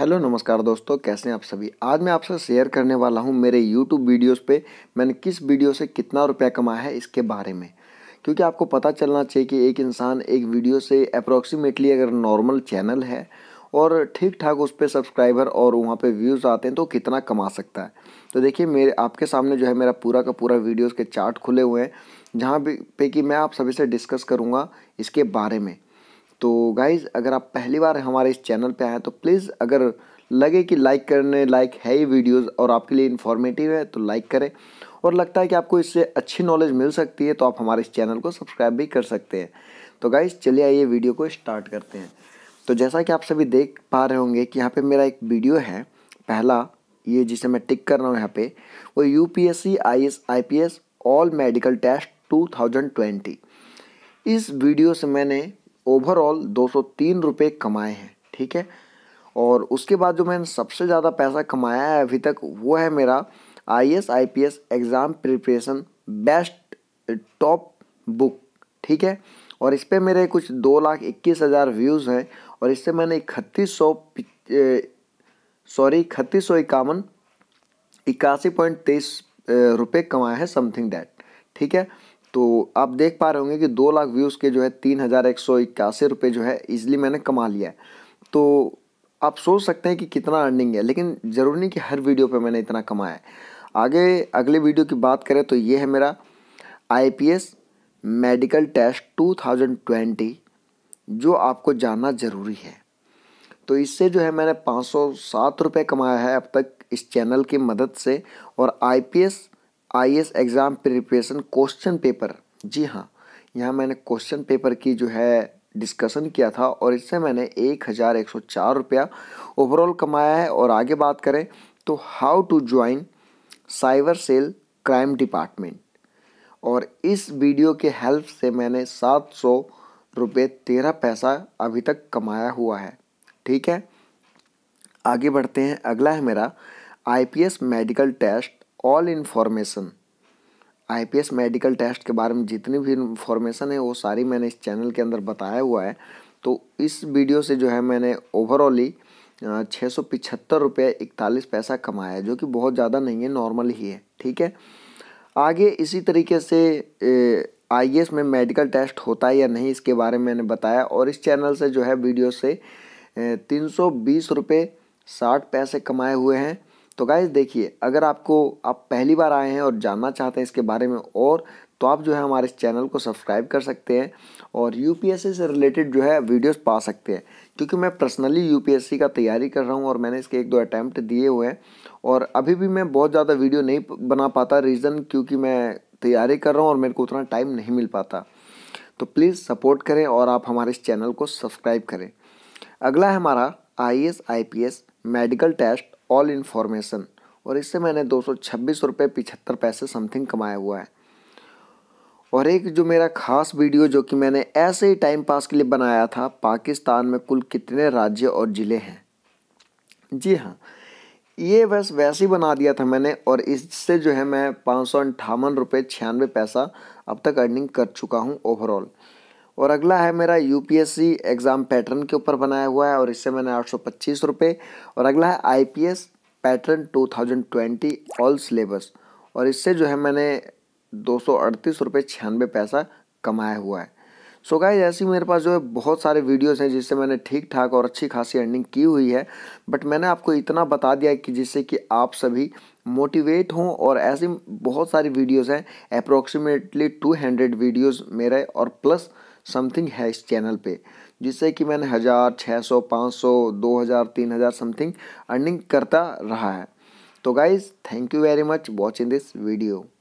hello नमस्कार दोस्तों कैसे हैं आप सभी आज मैं आपसे शेयर करने वाला हूं मेरे यूट्यूब वीडियोस पे मैंने किस वीडियो से कितना रुपया कमाया है इसके बारे में क्योंकि आपको पता चलना चाहिए कि एक इंसान एक वीडियो से अप्रोक्सीमेटली अगर नॉर्मल चैनल है और ठीक ठाक उस पर सब्सक्राइबर और वहाँ पे व्यूज़ आते हैं तो कितना कमा सकता है तो देखिए मेरे आपके सामने जो है मेरा पूरा का पूरा वीडियोज़ के चार्ट खुले हुए हैं जहाँ पे कि मैं आप सभी से डिस्कस करूँगा इसके बारे में तो गाइज़ अगर आप पहली बार हमारे इस चैनल पे आए हैं तो प्लीज़ अगर लगे कि लाइक करने लाइक है ही वीडियोस और आपके लिए इन्फॉर्मेटिव है तो लाइक करें और लगता है कि आपको इससे अच्छी नॉलेज मिल सकती है तो आप हमारे इस चैनल को सब्सक्राइब भी कर सकते हैं तो गाइज़ चलिए आइए वीडियो को स्टार्ट करते हैं तो जैसा कि आप सभी देख पा रहे होंगे कि यहाँ पर मेरा एक वीडियो है पहला ये जिसे मैं टिक कर रहा हूँ यहाँ पर वो U P S C I S I P S all medical test 2020 इस वीडियो से मैंने ओवरऑल दो सौ तीन रुपये कमाए हैं ठीक है और उसके बाद जो मैंने सबसे ज़्यादा पैसा कमाया है अभी तक वो है मेरा I S I P S exam preparation best top book ठीक है और इस पर मेरे कुछ दो लाख इक्कीस हज़ार व्यूज़ हैं और इससे मैंने इकतीस सौ सॉरी इकतीस सौ इक्यावन इक्यासी पॉइंट तेईस रुपये कमाए हैं समथिंग डैट ठीक है तो आप देख पा रहे होंगे कि दो लाख व्यूज़ के जो है तीन हज़ार एक सौ इक्यासी रुपये जो है ईजिली मैंने कमा लिया तो आप सोच सकते हैं कि कितना अर्निंग है लेकिन ज़रूरी नहीं कि हर वीडियो पे मैंने इतना कमाया है आगे अगले वीडियो की बात करें तो ये है मेरा आई मेडिकल टेस्ट टू जो आपको जानना ज़रूरी है तो इससे जो है मैंने पाँच सौ सात रुपये कमाया है अब तक इस चैनल की मदद से और IPS S exam preparation question paper जी हाँ यहाँ मैंने क्वेश्चन पेपर की जो है डिस्कशन किया था और इससे मैंने एक हज़ार एक सौ चार रुपया ओवरऑल कमाया है और आगे बात करें तो how to join cyber cell crime department और इस वीडियो के हेल्प से मैंने सात सौ रुपये तेरह पैसा अभी तक कमाया हुआ है ठीक है आगे बढ़ते हैं अगला है मेरा IPS medical test all information IPS medical test के बारे में जितनी भी इन्फॉर्मेशन है वो सारी मैंने इस चैनल के अंदर बताया हुआ है तो इस वीडियो से जो है मैंने ओवरऑली छः सौ पिछहत्तर रुपये इकतालीस पैसा कमाया है जो कि बहुत ज़्यादा नहीं है नॉर्मल ही है ठीक है आगे इसी तरीके से आई में मेडिकल टेस्ट होता है या नहीं इसके बारे में मैंने बताया और इस चैनल से जो है वीडियो से तीन सौ बीस रुपये साठ पैसे कमाए हुए हैं तो गाइज देखिए अगर आपको आप पहली बार आए हैं और जानना चाहते हैं इसके बारे में और तो आप जो है हमारे इस चैनल को सब्सक्राइब कर सकते हैं और यू से रिलेटेड जो है वीडियोस पा सकते हैं क्योंकि मैं पर्सनली यू का तैयारी कर रहा हूं और मैंने इसके एक दो अटैम्प्ट दिए हुए हैं और अभी भी मैं बहुत ज़्यादा वीडियो नहीं बना पाता रीज़न क्योंकि मैं तैयारी कर रहा हूँ और मेरे को उतना टाइम नहीं मिल पाता तो प्लीज़ सपोर्ट करें और आप हमारे इस चैनल को सब्सक्राइब करें अगला है हमारा I S medical test all information और इससे मैंने दो सौ छब्बीस रुपये पिछहत्तर पैसे समथिंग कमाया हुआ है और एक जो मेरा खास वीडियो जो कि मैंने ऐसे ही टाइम पास के लिए बनाया था पाकिस्तान में कुल कितने राज्य और ज़िले हैं जी हाँ ये बस वैसे ही बना दिया था मैंने और इससे जो है मैं पाँच सौ अंठावन रुपये छियानवे पैसा अब तक अर्निंग कर चुका हूँ ओवरऑल और अगला है मेरा यूपीएससी एग्ज़ाम पैटर्न के ऊपर बनाया हुआ है और इससे मैंने आठ सौ पच्चीस रुपये और अगला है IPS pattern two thousand twenty all syllabus और इससे जो है मैंने दो सौ अड़तीस रुपये छियानवे पैसा कमाया हुआ है सो so गाइज ऐसी मेरे पास जो है बहुत सारे वीडियोस हैं जिससे मैंने ठीक ठाक और अच्छी खासी अर्निंग की हुई है बट मैंने आपको इतना बता दिया कि जिससे कि आप सभी मोटिवेट हों और ऐसी बहुत सारी वीडियोस हैं अप्रोक्सीमेटली टू हंड्रेड वीडियोज़ मेरे और प्लस समथिंग है इस चैनल पे जिससे कि मैंने हज़ार छः सौ पाँच सौ दो हज़ार तीन हज़ार समथिंग अर्निंग करता रहा है तो guys thank you very much watching this video